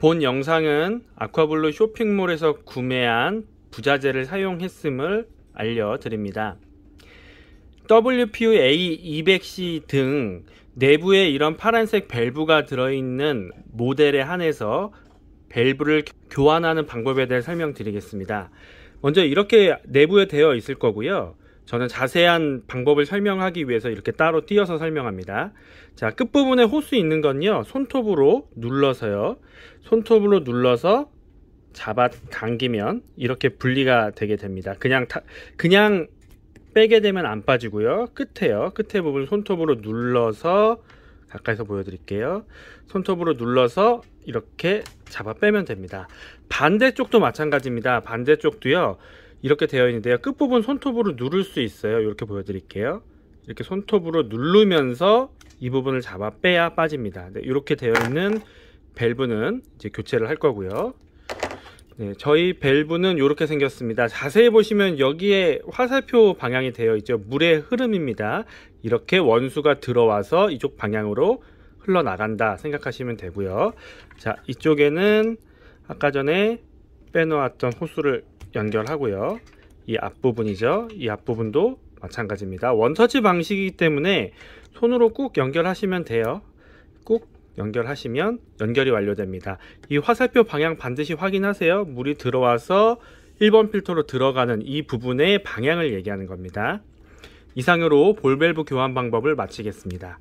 본 영상은 아쿠아블루 쇼핑몰에서 구매한 부자재를 사용했음을 알려드립니다. WPA200C 등 내부에 이런 파란색 밸브가 들어있는 모델에 한해서 밸브를 교환하는 방법에 대해 설명드리겠습니다. 먼저 이렇게 내부에 되어 있을 거고요. 저는 자세한 방법을 설명하기 위해서 이렇게 따로 띄어서 설명합니다. 자, 끝부분에 호수 있는 건요. 손톱으로 눌러서요. 손톱으로 눌러서 잡아 당기면 이렇게 분리가 되게 됩니다. 그냥 타, 그냥 빼게 되면 안 빠지고요. 끝에요. 끝에 부분 손톱으로 눌러서 가까이서 보여드릴게요. 손톱으로 눌러서 이렇게 잡아 빼면 됩니다. 반대쪽도 마찬가지입니다. 반대쪽도요. 이렇게 되어 있는데요 끝부분 손톱으로 누를 수 있어요 이렇게 보여드릴게요 이렇게 손톱으로 누르면서 이 부분을 잡아 빼야 빠집니다 네, 이렇게 되어 있는 밸브는 이제 교체를 할 거고요 네, 저희 밸브는 이렇게 생겼습니다 자세히 보시면 여기에 화살표 방향이 되어 있죠 물의 흐름입니다 이렇게 원수가 들어와서 이쪽 방향으로 흘러나간다 생각하시면 되고요 자 이쪽에는 아까 전에 빼놓았던 호수를 연결하고요. 이 앞부분이죠. 이 앞부분도 마찬가지입니다. 원터치 방식이기 때문에 손으로 꾹 연결하시면 돼요. 꾹 연결하시면 연결이 완료됩니다. 이 화살표 방향 반드시 확인하세요. 물이 들어와서 1번 필터로 들어가는 이 부분의 방향을 얘기하는 겁니다. 이상으로 볼벨브 교환 방법을 마치겠습니다.